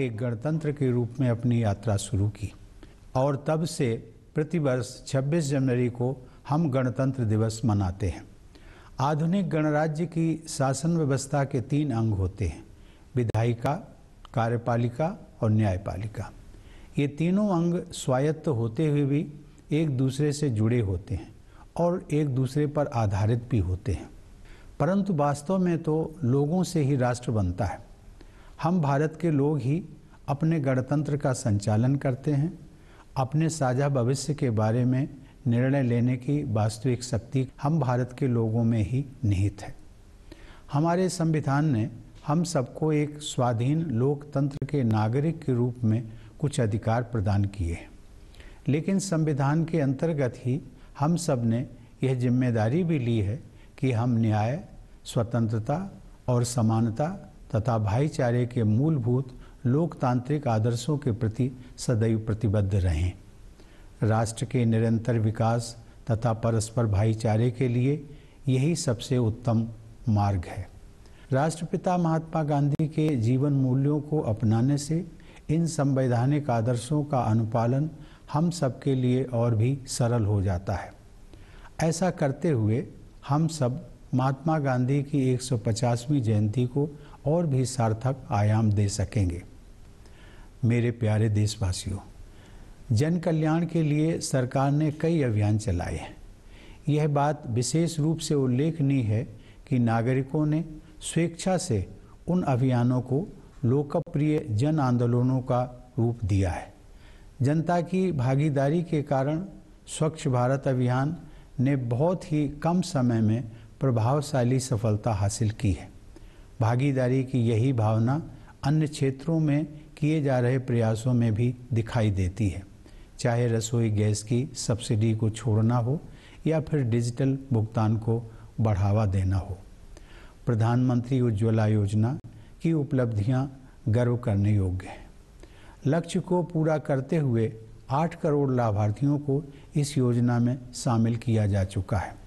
एक गणतंत्र के रूप में अपनी यात्रा शुरू की और तब से प्रतिवर्ष 26 जनवरी को हम गणतंत्र दिवस मनाते हैं आधुनिक गणराज्य की शासन व्यवस्था के तीन अंग होते हैं विधायिका कार्यपालिका और न्यायपालिका ये तीनों अंग स्वायत्त होते हुए भी एक दूसरे से जुड़े होते हैं और एक दूसरे पर आधारित भी होते हैं परंतु वास्तव में तो लोगों से ही राष्ट्र बनता है हम भारत के लोग ही अपने गणतंत्र का संचालन करते हैं अपने साझा भविष्य के बारे में निर्णय लेने की वास्तविक शक्ति हम भारत के लोगों में ही निहित है हमारे संविधान ने हम सबको एक स्वाधीन लोकतंत्र के नागरिक के रूप में कुछ अधिकार प्रदान किए हैं लेकिन संविधान के अंतर्गत ही हम सब ने यह जिम्मेदारी भी ली है कि हम न्याय स्वतंत्रता और समानता तथा भाईचारे के मूलभूत लोकतांत्रिक आदर्शों के प्रति सदैव प्रतिबद्ध रहें राष्ट्र के निरंतर विकास तथा परस्पर भाईचारे के लिए यही सबसे उत्तम मार्ग है राष्ट्रपिता महात्मा गांधी के जीवन मूल्यों को अपनाने से इन संवैधानिक आदर्शों का अनुपालन हम सबके लिए और भी सरल हो जाता है ऐसा करते हुए हम सब महात्मा गांधी की 150वीं जयंती को और भी सार्थक आयाम दे सकेंगे मेरे प्यारे देशवासियों जन कल्याण के लिए सरकार ने कई अभियान चलाए हैं यह बात विशेष रूप से उल्लेखनीय है कि नागरिकों ने स्वेच्छा से उन अभियानों को लोकप्रिय जन आंदोलनों का रूप दिया है जनता की भागीदारी के कारण स्वच्छ भारत अभियान ने बहुत ही कम समय में प्रभावशाली सफलता हासिल की है भागीदारी की यही भावना अन्य क्षेत्रों में किए जा रहे प्रयासों में भी दिखाई देती है चाहे रसोई गैस की सब्सिडी को छोड़ना हो या फिर डिजिटल भुगतान को बढ़ावा देना हो प्रधानमंत्री उज्ज्वला योजना की उपलब्धियां गर्व करने योग्य हैं लक्ष्य को पूरा करते हुए आठ करोड़ लाभार्थियों को इस योजना में शामिल किया जा चुका है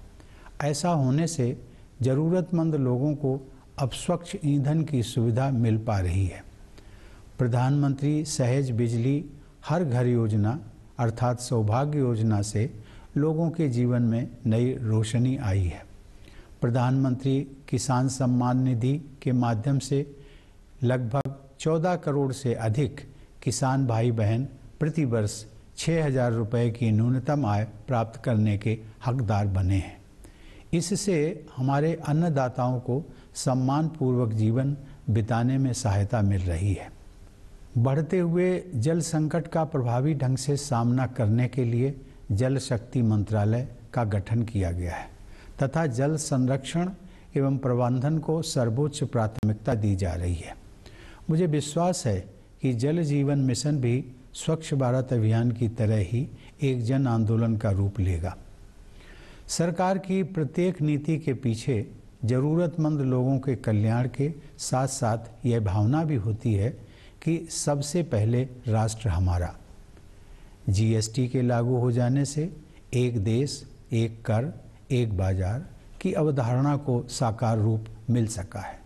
ऐसा होने से ज़रूरतमंद लोगों को अब स्वच्छ ईंधन की सुविधा मिल पा रही है प्रधानमंत्री सहज बिजली हर घर योजना अर्थात सौभाग्य योजना से लोगों के जीवन में नई रोशनी आई है प्रधानमंत्री किसान सम्मान निधि के माध्यम से लगभग 14 करोड़ से अधिक किसान भाई बहन प्रतिवर्ष छः हजार रुपये की न्यूनतम आय प्राप्त करने के हकदार बने हैं इससे हमारे अन्नदाताओं को सम्मानपूर्वक जीवन बिताने में सहायता मिल रही है बढ़ते हुए जल संकट का प्रभावी ढंग से सामना करने के लिए जल शक्ति मंत्रालय का गठन किया गया है तथा जल संरक्षण एवं प्रबंधन को सर्वोच्च प्राथमिकता दी जा रही है मुझे विश्वास है कि जल जीवन मिशन भी स्वच्छ भारत अभियान की तरह ही एक जन आंदोलन का रूप लेगा सरकार की प्रत्येक नीति के पीछे ज़रूरतमंद लोगों के कल्याण के साथ साथ यह भावना भी होती है कि सबसे पहले राष्ट्र हमारा जीएसटी के लागू हो जाने से एक देश एक कर एक बाजार की अवधारणा को साकार रूप मिल सका है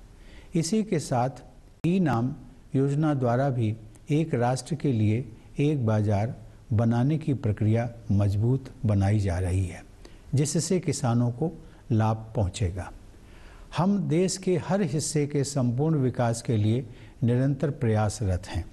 इसी के साथ ई नाम योजना द्वारा भी एक राष्ट्र के लिए एक बाजार बनाने की प्रक्रिया मजबूत बनाई जा रही है जिससे किसानों को लाभ पहुंचेगा। हम देश के हर हिस्से के संपूर्ण विकास के लिए निरंतर प्रयासरत हैं